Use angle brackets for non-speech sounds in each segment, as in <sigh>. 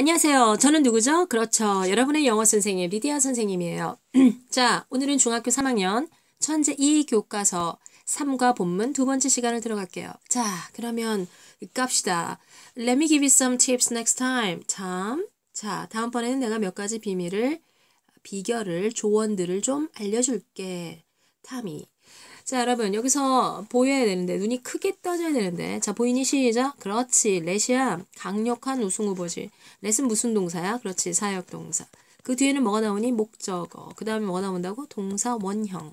안녕하세요. 저는 누구죠? 그렇죠. 여러분의 영어 선생님, 리디아 선생님이에요. <clears throat> 자, 오늘은 중학교 3학년 천재 2교과서 3과 본문 두 번째 시간을 들어갈게요. 자, 그러면 갑시다. Let me give you some tips next time. 참. 자, 다음번에는 내가 몇 가지 비밀을, 비결을, 조언들을 좀 알려줄게. 타미. 자, 여러분, 여기서 보여야 되는데, 눈이 크게 떠져야 되는데. 자, 보이니 시작. 그렇지. 레시야. 강력한 우승 후보지. 레슨 무슨 동사야? 그렇지. 사역 동사. 그 뒤에는 뭐가 나오니? 목적어. 그 다음에 뭐가 나온다고? 동사 원형.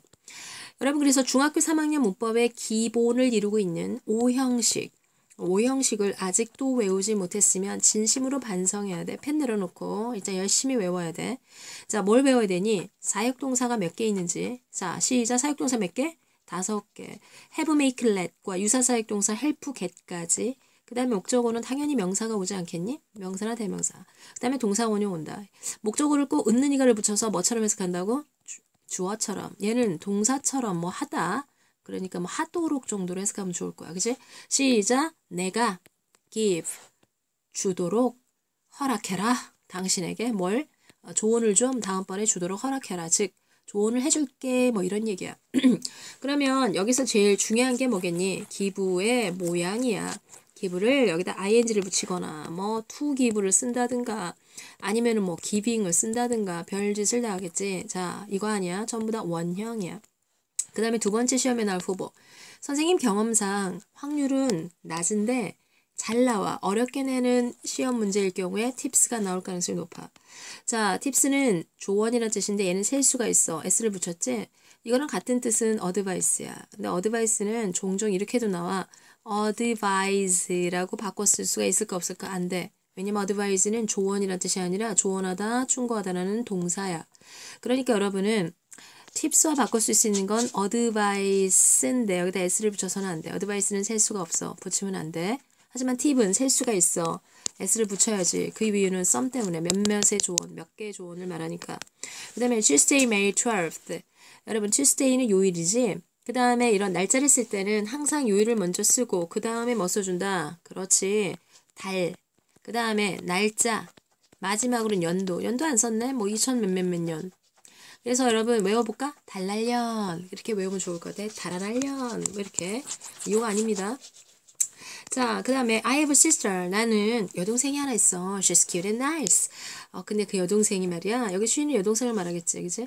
여러분, 그래서 중학교 3학년 문법의 기본을 이루고 있는 5형식5형식을 아직도 외우지 못했으면 진심으로 반성해야 돼. 펜 내려놓고 일단 열심히 외워야 돼. 자, 뭘 외워야 되니? 사역동사가 몇 개 있는지. 자, 시작. 사역동사 몇 개? 다섯 개, have, make, let과 유사사역 동사 help, get까지 그 다음에 목적어는 당연히 명사가 오지 않겠니? 명사나 대명사. 그 다음에 동사 원형 온다. 목적어를 꼭 은는 이가를 붙여서 뭐처럼 해석한다고? 주, 어처럼 얘는 동사처럼 뭐 하다. 그러니까 뭐 하도록 정도로 해석하면 좋을 거야. 그지? 시작. 내가 give 주도록 허락해라. 당신에게 뭘? 어, 조언을 좀 다음번에 주도록 허락해라. 즉 조언을 해줄게 뭐 이런 얘기야. <clears throat> 그러면 여기서 제일 중요한 게 뭐겠니? 기부의 모양이야. 기부를 여기다 ing를 붙이거나 뭐 to 기부를 쓴다든가 아니면은 뭐기빙을 쓴다든가 별짓을 다 하겠지. 자 이거 아니야. 전부 다 원형이야. 그 다음에 두 번째 시험에 나올 후보. 선생님 경험상 확률은 낮은데 잘 나와 어렵게 내는 시험 문제일 경우에 팁스가 나올 가능성이 높아. 자, 팁스는 조언이라는 뜻인데 얘는 셀 수가 있어. s를 붙였지? 이거랑 같은 뜻은 어드바이스야. 근데 어드바이스는 종종 이렇게도 나와. 어드바이즈라고 바꿨을 수가 있을까 없을까? 안 돼. 왜냐면 어드바이즈는 조언이라는 뜻이 아니라 조언하다, 충고하다라는 동사야. 그러니까 여러분은 팁스와 바꿀 수 있는 건 어드바이스인데 여기다 s를 붙여서는 안 돼. 어드바이스는 셀 수가 없어. 붙이면 안 돼. 하지만 팁은 셀 수가 있어. s를 붙여야지. 그 이유는 some 때문에 몇몇의 조언, 몇 개의 조언을 말하니까. 그 다음에 Tuesday, May 12th. 여러분 Tuesday는 요일이지. 그 다음에 이런 날짜를 쓸 때는 항상 요일을 먼저 쓰고 그 다음에 뭐 써준다? 그렇지. 달. 그 다음에 날짜. 마지막으로는 연도. 연도 안 썼네? 뭐 2000 몇몇 몇 년. 그래서 여러분 외워볼까? 달랄년 이렇게 외우면 좋을 것 같아. 달아날년 뭐 이렇게 이거 아닙니다. 자, 그 다음에 I have a sister. 나는 여동생이 하나 있어. She's cute and nice. 어, 근데 그 여동생이 말이야. 여기 주인은 여동생을 말하겠지, 그치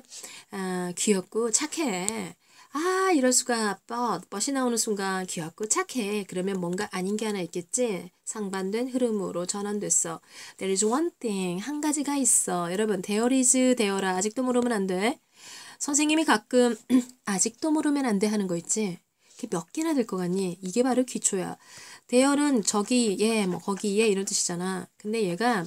아, 귀엽고 착해. 아, 이럴 수가. 뻗. 뻗이 나오는 순간 귀엽고 착해. 그러면 뭔가 아닌 게 하나 있겠지? 상반된 흐름으로 전환됐어. There is one thing. 한 가지가 있어. 여러분, there is, there 라 아직도 모르면 안 돼. 선생님이 가끔 <clears throat> 아직도 모르면 안 돼 하는 거 있지? 몇 개나 될 것 같니? 이게 바로 기초야. 대열은 저기 에뭐 거기에 이런 뜻이잖아. 근데 얘가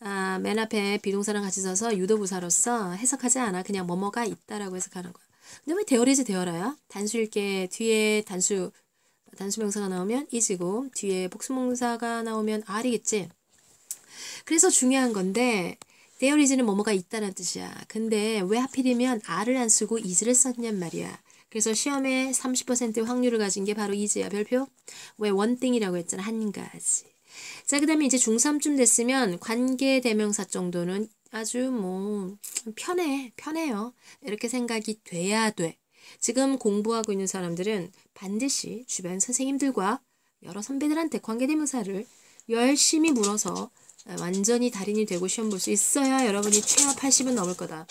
아, 맨 앞에 비동사랑 같이 써서 유도부사로서 해석하지 않아. 그냥 뭐뭐가 있다라고 해석하는 거야. 근데 왜 대열이지 대열아야? 단수일 게 뒤에 단수 단수명사가 나오면 이지고 뒤에 복수명사가 나오면 알이겠지. 그래서 중요한 건데 대열이지는 뭐뭐가 있다는 뜻이야. 근데 왜 하필이면 알을 안 쓰고 이지를 썼냔 말이야. 그래서 시험에 30%의 확률을 가진 게 바로 이제야 별표. 왜 원띵이라고 했잖아. 한 가지. 자, 그 다음에 이제 중3쯤 됐으면 관계 대명사 정도는 아주 뭐 편해. 편해요. 이렇게 생각이 돼야 돼. 지금 공부하고 있는 사람들은 반드시 주변 선생님들과 여러 선배들한테 관계대명사를 열심히 물어서 완전히 달인이 되고 시험 볼 수 있어야 여러분이 최하 80은 넘을 거다.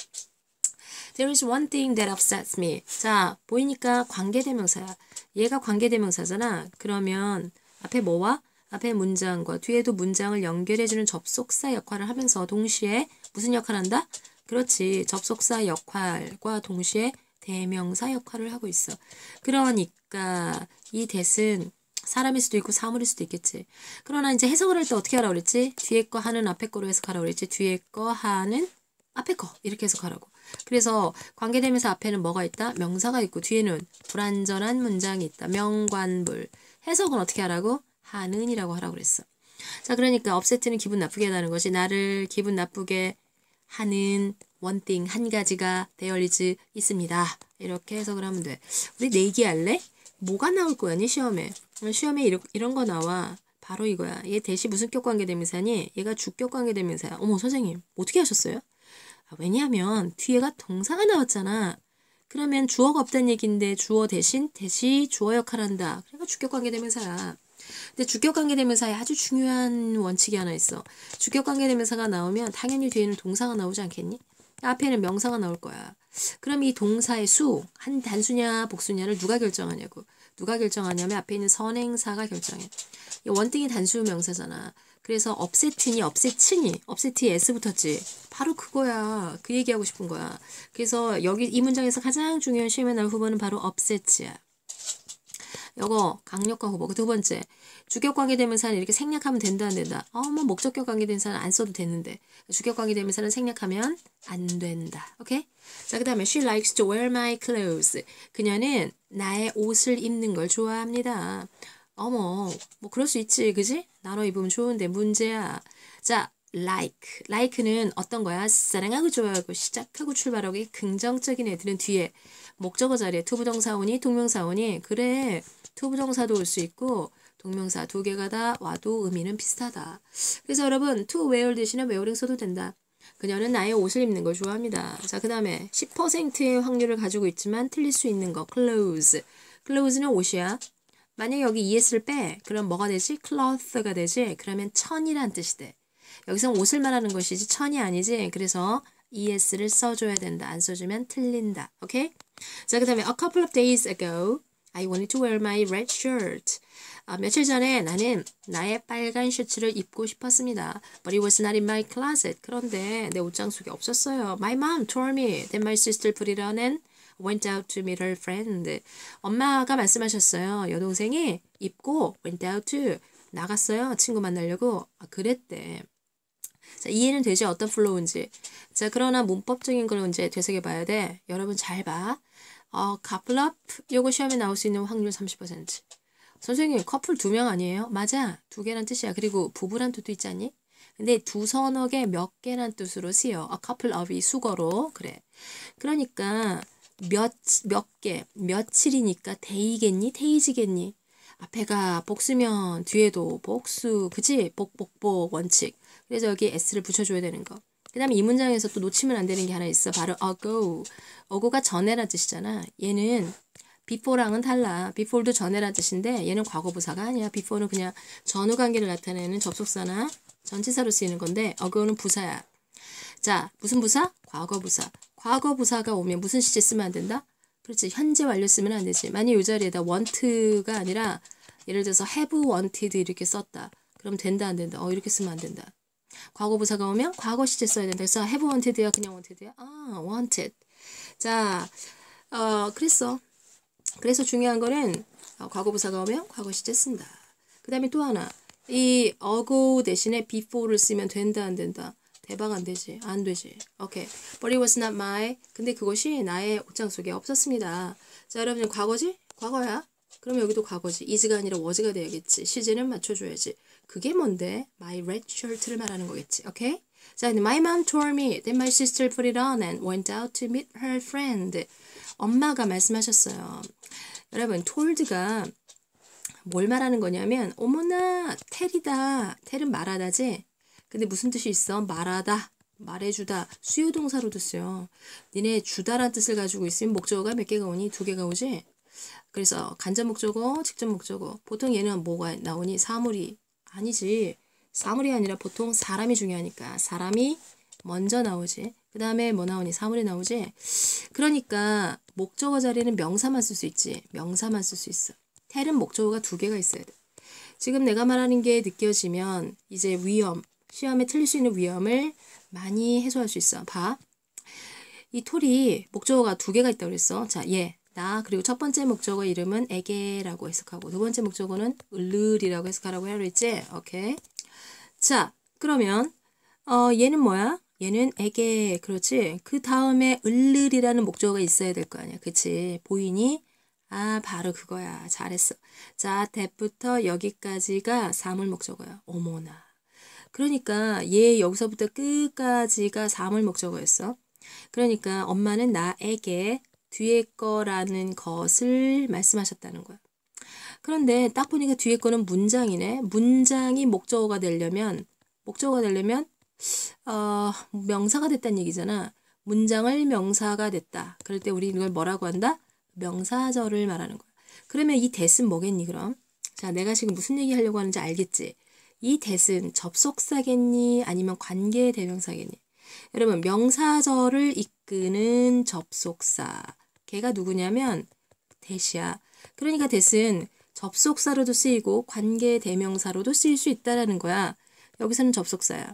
There is one thing that upsets me. 자, 보이니까 관계대명사야. 얘가 관계대명사잖아. 그러면 앞에 뭐와? 앞에 문장과 뒤에도 문장을 연결해주는 접속사 역할을 하면서 동시에 무슨 역할을 한다? 그렇지. 접속사 역할과 동시에 대명사 역할을 하고 있어. 그러니까 이 대은 사람일 수도 있고 사물일 수도 있겠지. 그러나 이제 해석을 할 때 어떻게 하라고 그랬지? 뒤에 거 하는 앞에 거로 해석하라고 그랬지. 뒤에 거 하는 앞에 거 이렇게 해석하라고. 그래서 관계대명사 앞에는 뭐가 있다? 명사가 있고 뒤에는 불완전한 문장이 있다. 명관불. 해석은 어떻게 하라고? 하는이라고 하라고 그랬어. 자 그러니까 업세트는 기분 나쁘게 한다는 것이 나를 기분 나쁘게 하는 원띵 한 가지가 대열리즈 있습니다. 이렇게 해석을 하면 돼. 우리 내기할래? 네 뭐가 나올 거야, 니 시험에? 어, 시험에 이런, 이런 거 나와. 바로 이거야. 얘 대시 무슨 격 관계대명사니? 얘가 주격 관계대명사야. 어머, 선생님, 어떻게 하셨어요? 아, 왜냐하면 뒤에가 동사가 나왔잖아. 그러면 주어가 없다는 얘기인데 주어 대신 대시 주어 역할을 한다. 그러니까 주격관계대명사야. 근데 주격관계대명사에 아주 중요한 원칙이 하나 있어. 주격관계대명사가 나오면 당연히 뒤에는 동사가 나오지 않겠니? 앞에는 명사가 나올 거야. 그럼 이 동사의 수, 한 단수냐 복수냐를 누가 결정하냐고. 누가 결정하냐면 앞에 있는 선행사가 결정해. 원등이 단수 명사잖아. 그래서 업세트니 업세츠니 업세트에 s 부터지 바로 그거야 그 얘기하고 싶은 거야 그래서 여기 이 문장에서 가장 중요한 시험에 후보는 바로 업세츠야 요거 강력한 후보 그 두 번째 주격 관계대명사는 이렇게 생략하면 된다 안 된다 어 뭐 목적격 관계대명사는 안 써도 되는데 주격 관계대명사는 생략하면 안 된다 오케이 자그 다음에 she likes to wear my clothes 그녀는 나의 옷을 입는 걸 좋아합니다 어머, 뭐 그럴 수 있지, 그지? 나눠 입으면 좋은데 문제야. 자, like. like는 어떤 거야? 사랑하고 좋아하고 시작하고 출발하기 긍정적인 애들은 뒤에 목적어 자리에 투부정사 원이 동명사 원이 그래 투부정사도 올 수 있고 동명사 두 개가 다 와도 의미는 비슷하다. 그래서 여러분 to wear 대신에 wearing 써도 된다. 그녀는 나의 옷을 입는 걸 좋아합니다. 자, 그 다음에 10%의 확률을 가지고 있지만 틀릴 수 있는 거 clothes. c l o t e 는 옷이야. 만약에 여기 es를 빼 그럼 뭐가 되지? cloth가 되지? 그러면 천이란 뜻이 돼. 여기서 옷을 말하는 것이지 천이 아니지. 그래서 es를 써줘야 된다. 안 써주면 틀린다. 오케이? 자, 그 다음에 a couple of days ago I wanted to wear my red shirt. 아, 며칠 전에 나는 나의 빨간 셔츠를 입고 싶었습니다. But it was not in my closet. 그런데 내 옷장 속에 없었어요. My mom told me that my sister put it on and went out to meet her friend. 엄마가 말씀하셨어요. 여동생이 입고 went out to 나갔어요. 친구 만나려고. 아, 그랬대. 자, 이해는 되지 어떤 플로우인지. 자, 그러나 문법적인 걸 이제 되새겨 봐야 돼. 여러분 잘 봐. 어, couple up 요거 시험에 나올 수 있는 확률 30%. 선생님, 커플 두 명 아니에요? 맞아. 두 개란 뜻이야. 그리고 부부란 뜻도 있지 않니? 근데 두 서너 개 몇 개란 뜻으로 쓰여. 아, couple up이 수거로. 그래. 그러니까 몇, 몇 개, 며칠이니까 데이겠니, 데이지겠니. 앞에가 아, 복수면 뒤에도 복수, 그지? 복복복 원칙. 그래서 여기 s를 붙여줘야 되는 거. 그 다음에 이 문장에서 또 놓치면 안 되는 게 하나 있어. 바로 ago. ago가 전에라 뜻이잖아. 얘는 before랑은 달라. before도 전에라 뜻인데 얘는 과거부사가 아니야. before는 그냥 전후 관계를 나타내는 접속사나 전치사로 쓰이는 건데 ago는 부사야. 자, 무슨 부사? 과거부사. 과거 부사가 오면 무슨 시제 쓰면 안 된다? 그렇지. 현재 완료 쓰면 안 되지. 만약 이 자리에다 want가 아니라 예를 들어서 have wanted 이렇게 썼다. 그럼 된다 안 된다. 어 이렇게 쓰면 안 된다. 과거 부사가 오면 과거 시제 써야 된다. 그래서 have wanted야 그냥 wanted야? 아 wanted. 자, 어 그랬어. 그래서 중요한 거는 어, 과거 부사가 오면 과거 시제 쓴다. 그 다음에 또 하나. 이 어고 대신에 before를 쓰면 된다 안 된다. 대박 안 되지. 안 되지. 오케이. Okay. But it was not my. 근데 그것이 나의 옷장 속에 없었습니다. 자, 여러분 과거지? 과거야. 그럼 여기도 과거지. is가 아니라 was가 돼야겠지. 시제는 맞춰줘야지. 그게 뭔데? My red shirt를 말하는 거겠지. 오케이? Okay? 자, my mom told me that my sister put it on and went out to meet her friend. 엄마가 말씀하셨어요. 여러분, told가 뭘 말하는 거냐면 어머나, 텔이다. 텔은 말하다지. 근데 무슨 뜻이 있어? 말하다, 말해주다, 수요동사로도 쓰요. 니네 주다란 뜻을 가지고 있으면 목적어가 몇 개가 오니? 두 개가 오지? 그래서 간접 목적어, 직접 목적어. 보통 얘는 뭐가 나오니? 사물이. 아니지. 사물이 아니라 보통 사람이 중요하니까 사람이 먼저 나오지. 그 다음에 뭐 나오니? 사물이 나오지. 그러니까 목적어 자리는 명사만 쓸 수 있지. 명사만 쓸 수 있어. 텔은 목적어가 두 개가 있어야 돼. 지금 내가 말하는 게 느껴지면 이제 위험, 시험에 틀릴 수 있는 위험을 많이 해소할 수 있어. 봐. 이 톨이 목적어가 두 개가 있다고 그랬어. 자, 예, 나, 그리고 첫 번째 목적어 이름은 에게라고 해석하고, 두 번째 목적어는 을르리라고 해석하라고 해야 했지? 오케이. 자, 그러면, 어, 얘는 뭐야? 얘는 에게, 그렇지? 그 다음에 을르리라는 목적어가 있어야 될 거 아니야. 그치? 보이니? 아, 바로 그거야. 잘했어. 자, 대부터 여기까지가 사물 목적어야. 어머나. 그러니까 얘 여기서부터 끝까지가 3월 목적어였어. 그러니까 엄마는 나에게 뒤에 거라는 것을 말씀하셨다는 거야. 그런데 딱 보니까 뒤에 거는 문장이네. 문장이 목적어가 되려면 목적어가 되려면 어, 명사가 됐다는 얘기잖아. 문장을 명사가 됐다. 그럴 때 우리 이걸 뭐라고 한다? 명사절을 말하는 거야. 그러면 이 대은 뭐겠니 그럼? 자, 내가 지금 무슨 얘기 하려고 하는지 알겠지? 이 대은 접속사겠니 아니면 관계 대명사겠니? 여러분 명사절을 이끄는 접속사 걔가 누구냐면 대시야. 그러니까 대은 접속사로도 쓰이고 관계 대명사로도 쓰일 수 있다라는 거야. 여기서는 접속사야.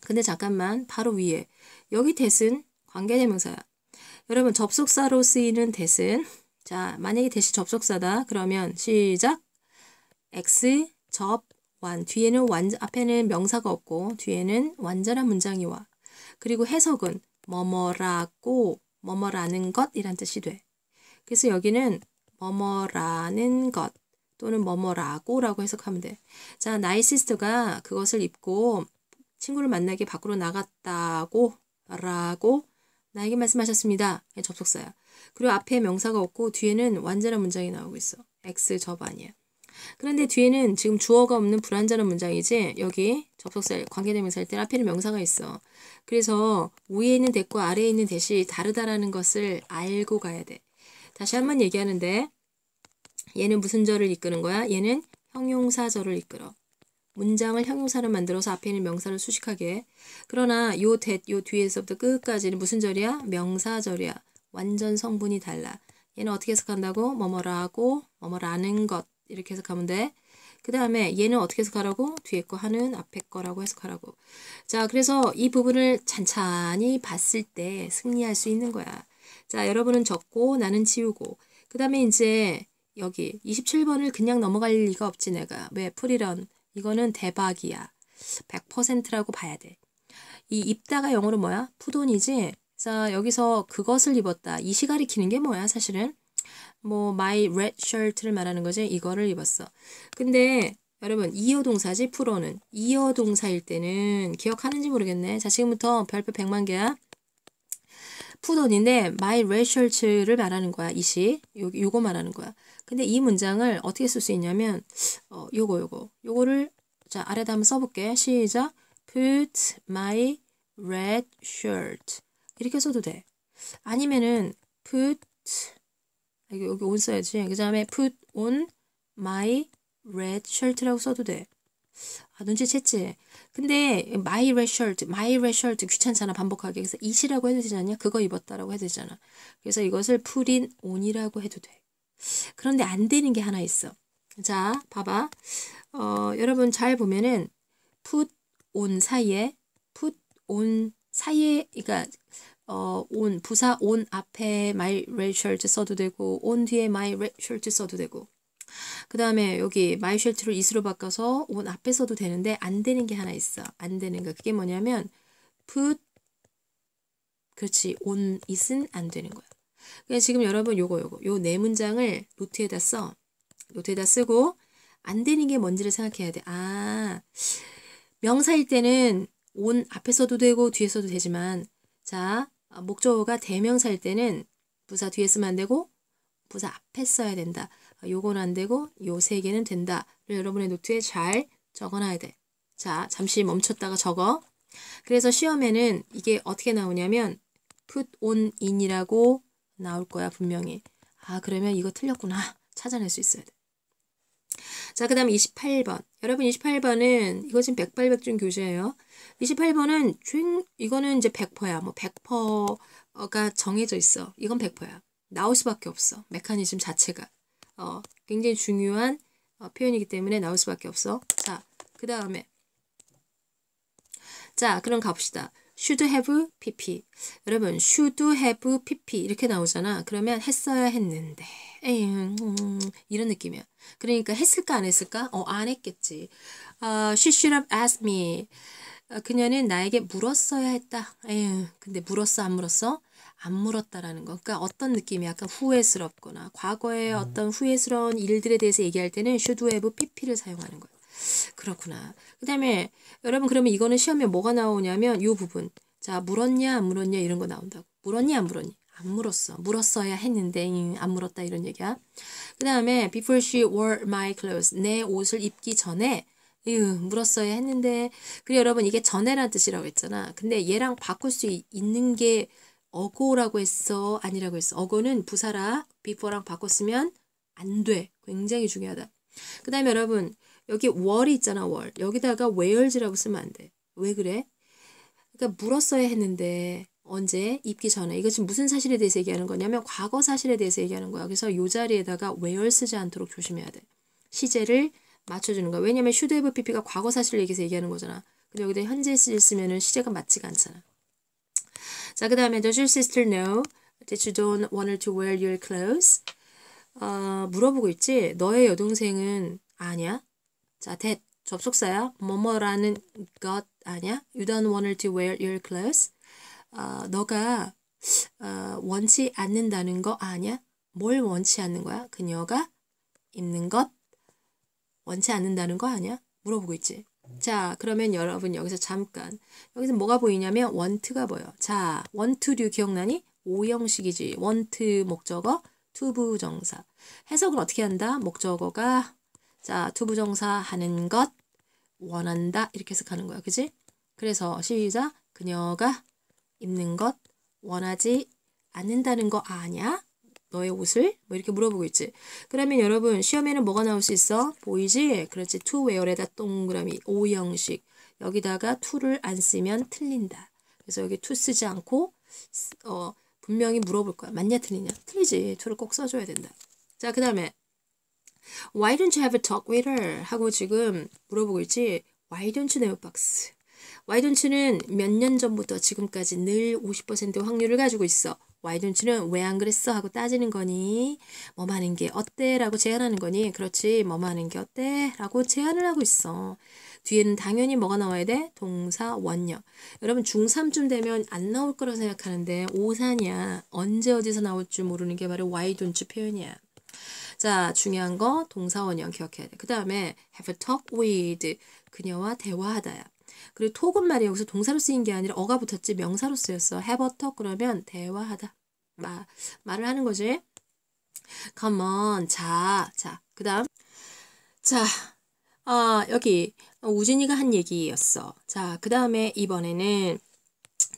근데 잠깐만 바로 위에 여기 대은 관계 대명사야. 여러분 접속사로 쓰이는 대은 자 만약에 대시 접속사다 그러면 시작 x 접완 뒤에는 완 앞에는 명사가 없고 뒤에는 완전한 문장이 와. 그리고 해석은 뭐뭐라고 뭐뭐라는 것이란 뜻이 돼. 그래서 여기는 뭐뭐라는 것 또는 뭐뭐라고라고 해석하면 돼. 자, 나이 시스터가 그것을 입고 친구를 만나기 밖으로 나갔다고 라고 나에게 말씀하셨습니다. 접속사야. 그리고 앞에 명사가 없고 뒤에는 완전한 문장이 나오고 있어. X 접 아니야. 그런데 뒤에는 지금 주어가 없는 불완전한 문장이지 여기 접속사 관계대명사일 때 앞에는 명사가 있어. 그래서 위에 있는 대과 아래에 있는 대시 다르다라는 것을 알고 가야 돼. 다시 한 번 얘기하는데 얘는 무슨 절을 이끄는 거야? 얘는 형용사절을 이끌어. 문장을 형용사로 만들어서 앞에 있는 명사를 수식하게. 그러나 요 대, 요 뒤에서부터 끝까지는 무슨 절이야? 명사절이야. 완전 성분이 달라. 얘는 어떻게 해석한다고? 뭐뭐라고, 뭐뭐라는 것. 이렇게 해석하면 돼. 그 다음에 얘는 어떻게 해석하라고 뒤에 거 하는 앞에 거라고 해석하라고 자, 그래서 이 부분을 찬찬히 봤을 때 승리할 수 있는 거야. 자, 여러분은 적고 나는 치우고그 다음에 이제 여기 27번을 그냥 넘어갈 리가 없지 내가. 왜? 프리런. 이거는 대박이야. 100%라고 봐야 돼. 이 입다가 영어로 뭐야? 푸돈이지? 자, 여기서 그것을 입었다. 이 시가리키는 게 뭐야, 사실은? 뭐 my red shirt를 말하는 거지 이거를 입었어. 근데 여러분 이어 동사지 프로는 이어 동사일 때는 기억하는지 모르겠네. 자 지금부터 별표 100만 개야. 푸돈인데 my red shirt를 말하는 거야. 이 시. 요, 요거 말하는 거야. 근데 이 문장을 어떻게 쓸 수 있냐면 어, 요거 요거. 요거를 자 아래다 한번 써볼게. 시작. Put my red shirt 이렇게 써도 돼. 아니면은 put 여기, 아, 여기 온 써야지. 그 다음에 put on my red shirt라고 써도 돼. 아, 눈치챘지? 근데 my red shirt, my red shirt 귀찮잖아 반복하기. 그래서 it이라고 해도 되지 않냐? 그거 입었다라고 해도 되잖아. 그래서 이것을 put in on이라고 해도 돼. 그런데 안 되는 게 하나 있어. 자, 봐봐. 어, 여러분 잘 보면은 put on 사이에 put on 사이에 그러니까 어, on, 부사 on 앞에 my red shirt 써도 되고 on 뒤에 my red shirt 써도 되고 그 다음에 여기 my shirt를 is로 바꿔서 on 앞에 써도 되는데 안 되는 게 하나 있어. 안 되는 거. 그게 뭐냐면 put 그렇지 on is은 안 되는 거야. 그냥 그러니까 지금 여러분 요거 요거 요 네 문장을 노트에다 써. 노트에다 쓰고 안 되는 게 뭔지를 생각해야 돼. 아 명사일 때는 on 앞에 써도 되고 뒤에 써도 되지만 자 아, 목적어가 대명사일 때는 부사 뒤에 쓰면 안 되고 부사 앞에 써야 된다. 아, 요건 안 되고 요 세 개는 된다를 여러분의 노트에 잘 적어놔야 돼. 자, 잠시 멈췄다가 적어. 그래서 시험에는 이게 어떻게 나오냐면 put on in이라고 나올 거야 분명히. 아 그러면 이거 틀렸구나 찾아낼 수 있어야 돼. 자, 그 다음 28번. 여러분 28번은 이거 지금 백발백중 교재예요. 28번은 주 이거는 이제 100%야. 뭐 100%가 정해져 있어. 이건 100%야. 나올 수밖에 없어. 메커니즘 자체가. 어, 굉장히 중요한 어, 표현이기 때문에 나올 수밖에 없어. 자, 그 다음에. 자, 그럼 가봅시다. should have pp. 여러분 should have pp 이렇게 나오잖아. 그러면 했어야 했는데 에이, 음, 이런 느낌이야. 그러니까 했을까 안 했을까? 어 안 했겠지. Uh, she should have asked me. 어, 그녀는 나에게 물었어야 했다. 에휴, 근데 물었어 안 물었어? 안 물었다라는 거. 그러니까 어떤 느낌이 약간 후회스럽거나 과거의 음. 어떤 후회스러운 일들에 대해서 얘기할 때는 should have pp를 사용하는 거야. 그렇구나. 그 다음에 여러분 그러면 이거는 시험에 뭐가 나오냐면 이 부분. 자 물었냐 안 물었냐 이런 거 나온다고. 물었냐 안 물었냐. 안 물었어. 물었어야 했는데 안 물었다 이런 얘기야. 그 다음에 before she wore my clothes 내 옷을 입기 전에 으, 물었어야 했는데 그리고 여러분 이게 전에란 뜻이라고 했잖아. 근데 얘랑 바꿀 수 있는 게 어고라고 했어 아니라고 했어. 어고는 부사라 before랑 바꿨으면 안 돼. 굉장히 중요하다. 그 다음에 여러분 여기 월이 있잖아 월. 여기다가 where's라고 쓰면 안 돼. 왜 그래? 그러니까 물었어야 했는데 언제 입기 전에 이거 지금 무슨 사실에 대해서 얘기하는 거냐면 과거 사실에 대해서 얘기하는 거야. 그래서 요 자리에다가 where 쓰지 않도록 조심해야 돼. 시제를 맞춰주는 거야. 왜냐면 should have pp가 과거 사실을 얘기해서 얘기하는 거잖아. 근데 여기다 현재 시제 쓰면은 시제가 맞지가 않잖아. 자, 그 다음에 does your sister know that you don't want her to wear your clothes? 어, 물어보고 있지? 너의 여동생은 아냐? 자, that 접속사야. 뭐뭐라는 것 아니야? You don't want to wear your clothes. 어, 너가 어, 원치 않는다는 거 아니야? 뭘 원치 않는 거야? 그녀가 입는 것 원치 않는다는 거 아니야? 물어보고 있지. 자, 그러면 여러분 여기서 잠깐 여기서 뭐가 보이냐면 want가 보여. 자, want to 기억나니? 오형식이지. want 목적어, to 부정사. 해석을 어떻게 한다? 목적어가 자, 투부정사 하는 것 원한다 이렇게 해서 가는 거야. 그지? 그래서 시작 그녀가 입는 것 원하지 않는다는 거 아냐? 너의 옷을? 뭐 이렇게 물어보고 있지. 그러면 여러분 시험에는 뭐가 나올 수 있어? 보이지? 그렇지. 투웨어 e 에다 동그라미 O형식 여기다가 투를안 쓰면 틀린다. 그래서 여기 투 쓰지 않고 어 분명히 물어볼 거야. 맞냐 틀리냐? 틀리지. 투를꼭 써줘야 된다. 자그 다음에 Why don't you have a talk with her? 하고 지금 물어보고 있지. Why don't you know box? Why don't you는 몇 년 전부터 지금까지 늘 50% 확률을 가지고 있어. Why don't you는 왜 안 그랬어? 하고 따지는 거니. 뭐만 하는 게 어때? 라고 제안하는 거니. 그렇지. 뭐만 하는 게 어때? 라고 제안을 하고 있어. 뒤에는 당연히 뭐가 나와야 돼? 동사 원형. 여러분 중3쯤 되면 안 나올 거라 생각하는데 오산이야. 언제 어디서 나올 줄 모르는 게 바로 why don't you 표현이야. 자, 중요한 거 동사 원형 기억해야 돼. 그 다음에 have a talk with 그녀와 대화하다야. 그리고 톡은 말이 여기서 동사로 쓰인 게 아니라 어가 붙었지 명사로 쓰였어. have a talk 그러면 대화하다. 마, 말을 하는 거지. Come on. 자, 자, 그 다음. 자, 아, 어, 여기 우진이가 한 얘기였어. 자, 그 다음에 이번에는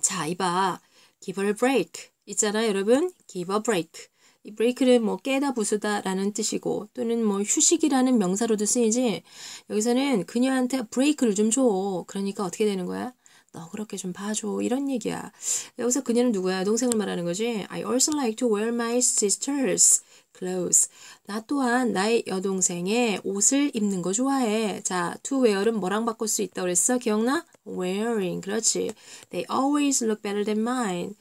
자, 이봐. give a break. 있잖아, 여러분. give a break. 이 브레이크를 뭐 깨다 부수다라는 뜻이고 또는 뭐 휴식이라는 명사로도 쓰이지 여기서는 그녀한테 브레이크를 좀 줘. 그러니까 어떻게 되는 거야? 너 그렇게 좀 봐줘 이런 얘기야. 여기서 그녀는 누구야? 동생을 말하는 거지. I also like to wear my sister's clothes. 나 또한 나의 여동생의 옷을 입는 거 좋아해. 자, to wear은 뭐랑 바꿀 수 있다고 그랬어? 기억나? wearing. 그렇지. They always look better than mine.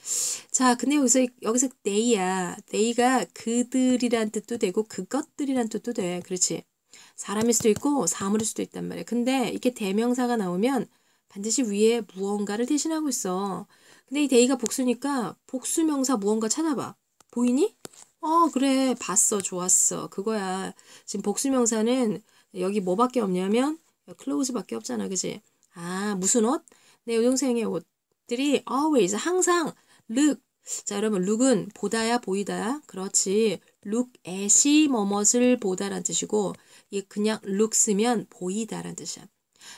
자, 근데 여기서 여기서 they야. they가 그들이란 뜻도 되고 그것들이란 뜻도 돼. 그렇지. 사람일 수도 있고 사물일 수도 있단 말이야. 근데 이렇게 대명사가 나오면 반드시 위에 무언가를 대신하고 있어. 근데 이데이가 복수니까 복수명사 무언가 찾아봐. 보이니? 어 그래 봤어 좋았어 그거야 지금 복수명사는 여기 뭐밖에 없냐면 클로즈밖에 없잖아 그지 아 무슨 옷? 내 여동생의 옷들이 always 항상 look 자 여러분 look은 보다야 보이다야 그렇지 look at이 뭐뭇을 보다란 뜻이고 이 그냥 look 쓰면 보이다란 뜻이야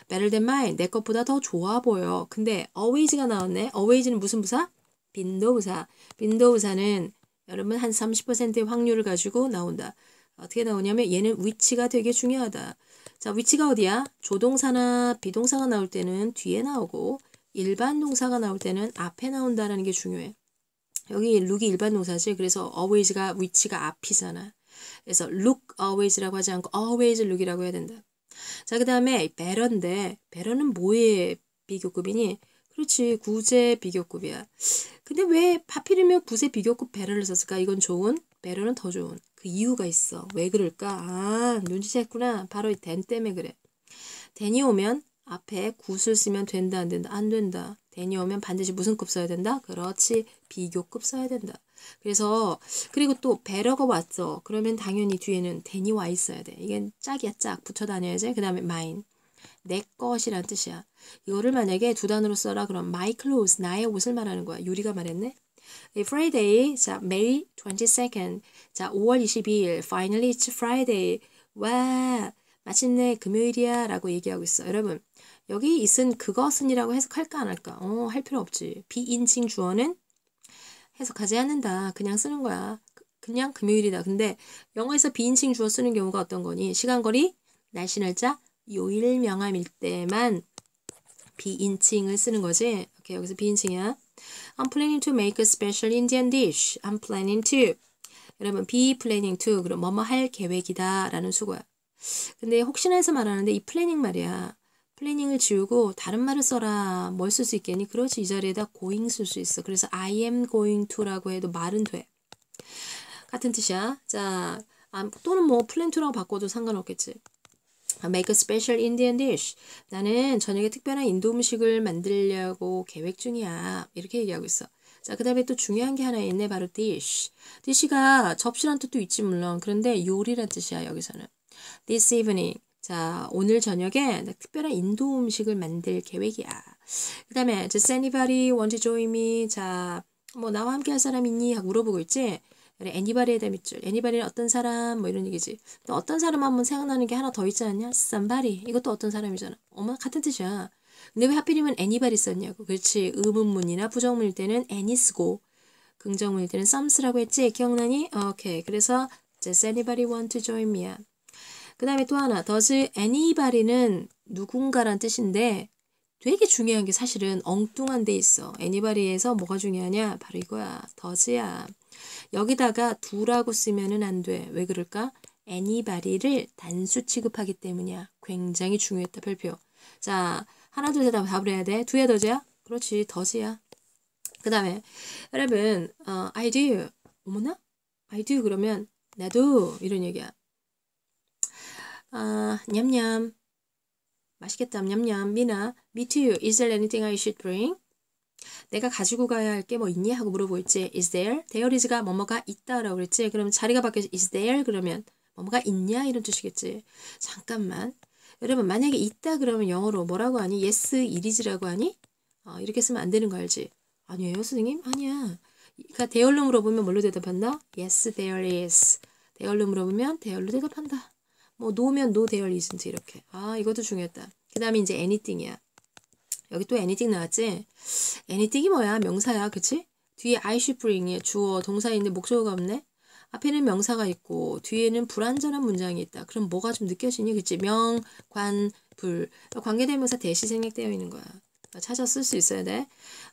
better than mine 내 것보다 더 좋아 보여 근데 always가 나왔네 always는 무슨 부사? 빈도부사 빈도부사는 여러분 한 30%의 확률을 가지고 나온다. 어떻게 나오냐면 얘는 위치가 되게 중요하다. 자 위치가 어디야? 조동사나 비동사가 나올 때는 뒤에 나오고 일반 동사가 나올 때는 앞에 나온다라는 게 중요해. 여기 룩이 일반 동사지. 그래서 always가 위치가 앞이잖아. 그래서 look always라고 하지 않고 always look이라고 해야 된다. 자, 그 다음에 better인데 better는 뭐의 비교급이니? 그렇지. 구제 비교급이야. 근데 왜 하필이면 구제 비교급 배럴을 썼을까? 이건 좋은, 배럴은 더 좋은. 그 이유가 있어. 왜 그럴까? 아, 눈치챘구나. 바로 이 댄 때문에 그래. 댄이 오면 앞에 구슬 쓰면 된다, 안 된다, 안 된다. 댄이 오면 반드시 무슨 급 써야 된다? 그렇지. 비교급 써야 된다. 그래서 그리고 또 배러가 왔어. 그러면 당연히 뒤에는 데니와 있어야 돼. 이게 짝이야 짝 붙여 다녀야지. 그 다음에 마인. 내 것이란 뜻이야. 이거를 만약에 두단으로 써라 그럼 my clothes 나의 옷을 말하는 거야. 유리가 말했네. Friday, 자 May 22nd, 자 5월 22일, finally it's Friday. 와, 마침내 금요일이야 라고 얘기하고 있어. 여러분, 여기 있은 그것은이라고 해석할까 안 할까? 어, 할 필요 없지. 비인칭 주어는 해석하지 않는다. 그냥 쓰는 거야. 그, 그냥 금요일이다. 근데 영어에서 비인칭 주어 쓰는 경우가 어떤 거니? 시간 거리, 날씨 날짜, 요일명함일 때만 비인칭을 쓰는 거지. 오케이, 여기서 비인칭이야. I'm planning to make a special Indian dish. I'm planning to. 여러분, be planning to. 그럼 뭐뭐 할 계획이다. 라는 수고야. 근데 혹시나 해서 말하는데 이 플래닝 말이야. 플래닝을 지우고 다른 말을 써라. 뭘 쓸 수 있겠니? 그렇지. 이 자리에다 going 쓸 수 있어. 그래서 I am going to라고 해도 말은 돼. 같은 뜻이야. 자, 아, 또는 뭐 plan to라고 바꿔도 상관없겠지. make a special Indian dish. 나는 저녁에 특별한 인도 음식을 만들려고 계획 중이야. 이렇게 얘기하고 있어. 자, 그 다음에 또 중요한 게 하나 있네. 바로 dish. dish가 접시란 뜻도 있지, 물론. 그런데 요리란 뜻이야, 여기서는. this evening. 자, 오늘 저녁에 특별한 인도 음식을 만들 계획이야. 그 다음에 does anybody want to join me? 자, 뭐 나와 함께 할 사람 있니? 하고 물어보고 있지. 그래, 애니바리에 대한 밑줄. 애니바리는 어떤 사람, 뭐 이런 얘기지. 또 어떤 사람 한 번 생각나는 게 하나 더 있지 않냐? 쌈바리. 이것도 어떤 사람이잖아. 어머, 같은 뜻이야. 근데 왜 하필이면 애니바리 썼냐고. 그렇지. 의문문이나 부정문일 때는 애니 쓰고, 긍정문일 때는 썸스라고 했지. 기억나니? 오케이. 그래서, does anybody want to join me? 그 다음에 또 하나. does anybody는 누군가란 뜻인데, 되게 중요한 게 사실은 엉뚱한 데 있어. 애니바리에서 뭐가 중요하냐? 바로 이거야. 더즈야. 여기다가 두라고 쓰면은 안 돼. 왜 그럴까? anybody를 단수 취급하기 때문이야. 굉장히 중요했다, 별표. 자, 하나, 둘, 셋하 답을 해야 돼. 두야 더지야? 그렇지, 더지야. 그 다음에, 여러분, 어, I do. 어머나? I do 그러면, 나도. 이런 얘기야. 아, 냠냠. 맛있겠다, 냠냠. 미나, me too. Is there anything I should bring? 내가 가지고 가야 할 게 뭐 있니? 하고 물어볼지 is there, there is가 뭐뭐가 있다라고 그랬지. 그럼 자리가 바뀌어 서 is there 그러면 뭐뭐가 있냐 이런 뜻이겠지. 잠깐만. 여러분 만약에 있다 그러면 영어로 뭐라고 하니? yes, it is라고 하니? 어, 이렇게 쓰면 안 되는 거 알지? 아니에요 선생님? 아니야. 그러니까 대열로 물어보면 뭘로 대답한다? yes, there is. 대열로 물어보면 대열로 대답한다. 뭐 no면 no, there isn't 이렇게. 아 이것도 중요하다. 그 다음에 이제 anything이야. 여기 또 anything 나왔지? anything이 뭐야? 명사야, 그치? 뒤에 I should bring에 주어, 동사 에있는 목적어가 없네? 앞에는 명사가 있고 뒤에는 불완전한 문장이 있다. 그럼 뭐가 좀 느껴지니? 그치? 명, 관, 불. 관계대명사 대시 생략되어 있는 거야. 찾아 쓸 수 있어야 돼.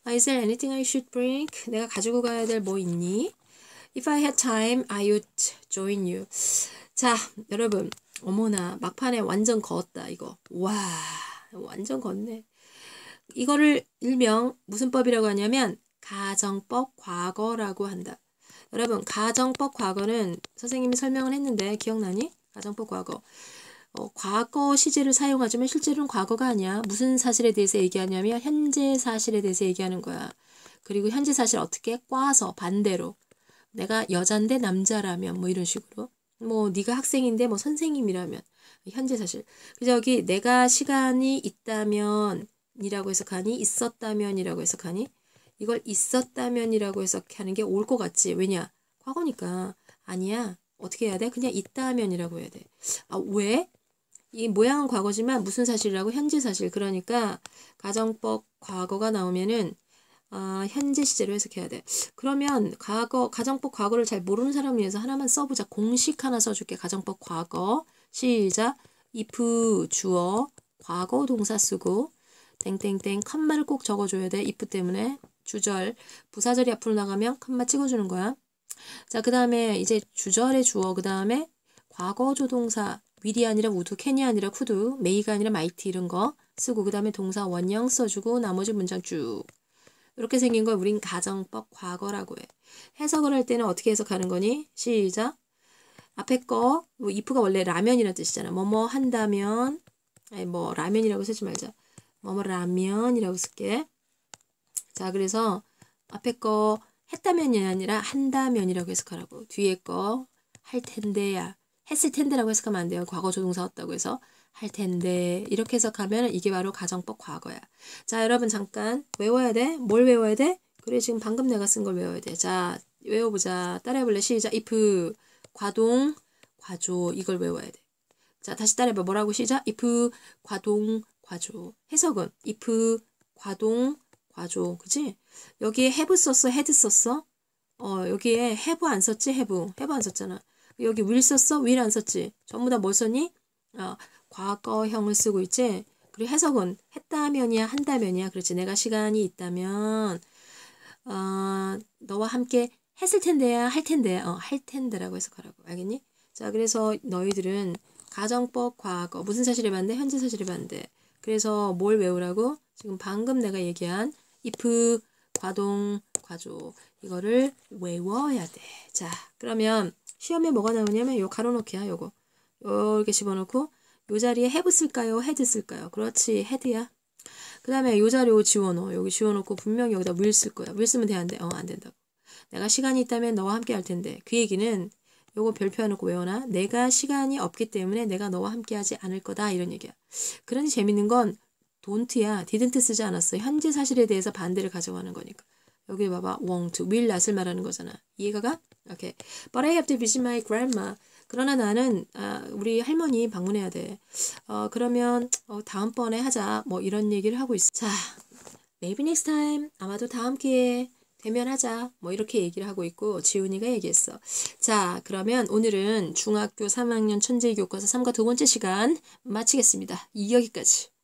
아, is there anything I should bring? 내가 가지고 가야 될 뭐 있니? If I had time, I would join you. 자, 여러분. 어머나, 막판에 완전 걷었다, 이거. 와, 완전 걷네. 이거를 일명 무슨 법이라고 하냐면 가정법 과거라고 한다. 여러분 가정법 과거는 선생님이 설명을 했는데 기억나니? 가정법 과거. 어, 과거 시제를 사용하지만 실제로는 과거가 아니야. 무슨 사실에 대해서 얘기하냐면 현재 사실에 대해서 얘기하는 거야. 그리고 현재 사실 어떻게 꽈서 반대로 내가 여잔데 남자라면 뭐 이런 식으로 뭐 네가 학생인데 뭐 선생님이라면 현재 사실 그래서 여기 내가 시간이 있다면 이라고 해석하니 있었다면 이라고 해석하니 이걸 있었다면 이라고 해석하는 게 올 것 같지 왜냐 과거니까 아니야 어떻게 해야 돼 그냥 있다면 이라고 해야 돼 아 왜? 이 모양은 과거지만 무슨 사실이라고 현재 사실 그러니까 가정법 과거가 나오면은 아, 현재 시제로 해석해야 돼. 그러면 과거 가정법 과거를 잘 모르는 사람 위해서 하나만 써보자. 공식 하나 써줄게. 가정법 과거 시작 if 주어 과거 동사 쓰고 땡땡땡 컴마를꼭 적어줘야 돼. if 때문에 주절 부사절이 앞으로 나가면 컴마 찍어주는 거야. 자 그 다음에 이제 주절의 주어 그 다음에 과거 조동사 위이 아니라 우두 캔이 아니라 쿠드, 메이가 아니라 마이티 이런 거 쓰고 그 다음에 동사 원형 써주고 나머지 문장 쭉 이렇게 생긴 걸 우린 가정법 과거라고 해. 해석을 할 때는 어떻게 해석하는 거니? 시작. 앞에 거, 뭐 if가 원래 라면이라는 뜻이잖아. 뭐 뭐 한다면, 아니 뭐 라면이라고 쓰지 말자. 뭐뭐 라면이라고 쓸게. 자, 그래서 앞에 거 했다면이 아니라 한다면이라고 해석하라고. 뒤에 거 할 텐데야. 했을 텐데라고 해석하면 안 돼요. 과거 조동사였다고 해서 할 텐데 이렇게 해석하면 이게 바로 가정법 과거야. 자, 여러분 잠깐 외워야 돼. 뭘 외워야 돼? 그래 지금 방금 내가 쓴 걸 외워야 돼. 자, 외워보자. 따라해볼래? 시작. if 과동 과조 이걸 외워야 돼. 자, 다시 따라해봐. 뭐라고 시작? if 과동 과조. 해석은 if, 과동, 과조. 그지? 여기에 have 썼어? had 썼어? 어, 여기에 have 안 썼지? have. have 안 썼잖아. 여기 will 썼어? will 안 썼지? 전부 다 뭘 썼니? 어, 과거형을 쓰고 있지? 그리고 해석은 했다면이야, 한다면이야. 그렇지. 내가 시간이 있다면, 어, 너와 함께 했을 텐데야, 할텐데 어, 할 텐데라고 해석하라고. 알겠니? 자, 그래서 너희들은 가정법 과거, 무슨 사실에 반대? 현재 사실에 반대. 그래서 뭘 외우라고? 지금 방금 내가 얘기한 if, 과동, 과조 이거를 외워야 돼. 자, 그러면 시험에 뭐가 나오냐면 요 가로놓기야, 요거. 요렇게 집어넣고 요 자리에 have 쓸까요? head 쓸까요? 그렇지, head야. 그 다음에 요자료 지워넣어. 여기 지워놓고 분명히 여기다 will 쓸 거야. will 쓰면 돼, 안 돼? 어, 안 된다고. 내가 시간이 있다면 너와 함께 할 텐데. 그 얘기는 요거 별표해놓고 외워놔. 내가 시간이 없기 때문에 내가 너와 함께하지 않을 거다. 이런 얘기야. 그런니 재밌는 건 don't야. didn't 쓰지 않았어. 현재 사실에 대해서 반대를 가져가는 거니까. 여기 봐봐. want t will not을 말하는 거잖아. 이해가 가? 이 Okay. But I have to visit my grandma. 그러나 나는 아, 우리 할머니 방문해야 돼. 어, 그러면 어, 다음번에 하자. 뭐 이런 얘기를 하고 있어. 자, maybe next time. 아마도 다음 기회에. 대면하자뭐 이렇게 얘기를 하고 있고 지훈이가 얘기했어. 자, 그러면 오늘은 중학교 3학년 천재교과서 3과 두 번째 시간 마치겠습니다. 여기까지.